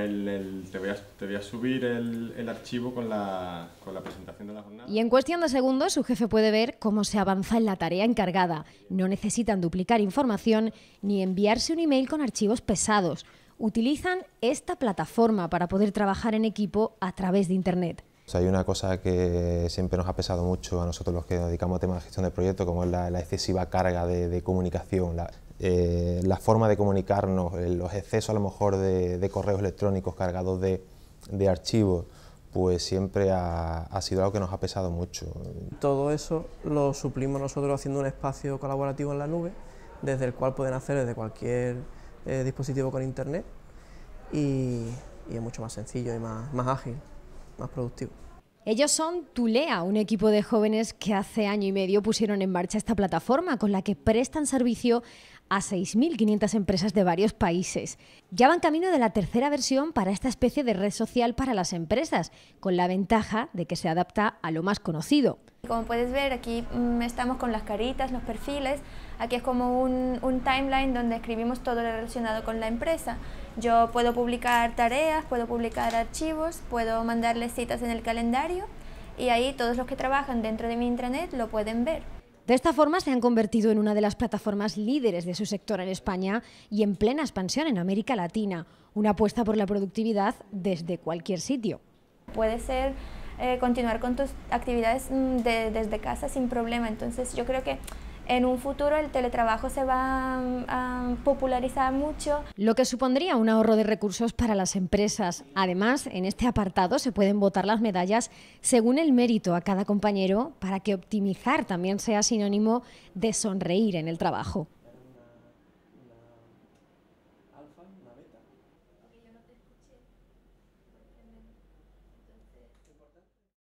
el, te, voy a, subir el, archivo con la, presentación de la jornada. Y en cuestión de segundos, su jefe puede ver cómo se avanza en la tarea encargada. No necesitan duplicar información ni enviarse un email con archivos pesados. Utilizan esta plataforma para poder trabajar en equipo a través de Internet. hay una cosa que siempre nos ha pesado mucho a nosotros los que nos dedicamos a temas de gestión de proyectos, como es la, excesiva carga de, comunicación. Eh, la forma de comunicarnos, eh, los excesos a lo mejor de, correos electrónicos cargados de, archivos, pues siempre ha, sido algo que nos ha pesado mucho. Todo eso lo suplimos nosotros haciendo un espacio colaborativo en la nube, desde el cual pueden hacer desde cualquier eh, dispositivo con internet y, es mucho más sencillo y más ágil, más productivo. Ellos son Tulea, un equipo de jóvenes que hace año y medio pusieron en marcha esta plataforma con la que prestan servicio a 6.500 empresas de varios países. Ya van camino de la tercera versión para esta especie de red social para las empresas, con la ventaja de que se adapta a lo más conocido. Como puedes ver, aquí mm, estamos con las caritas, los perfiles. Aquí es como un, un timeline donde escribimos todo lo relacionado con la empresa. Yo puedo publicar tareas, puedo publicar archivos, puedo mandarles citas en el calendario y ahí todos los que trabajan dentro de mi intranet lo pueden ver. De esta forma se han convertido en una de las plataformas líderes de su sector en España y en plena expansión en América Latina, una apuesta por la productividad desde cualquier sitio. Puede ser eh, continuar con tus actividades mm, desde casa sin problema, entonces yo creo que en un futuro el teletrabajo se va a, popularizar mucho. Lo que supondría un ahorro de recursos para las empresas. Además, en este apartado se pueden votar las medallas según el mérito a cada compañero para que optimizar también sea sinónimo de sonreír en el trabajo.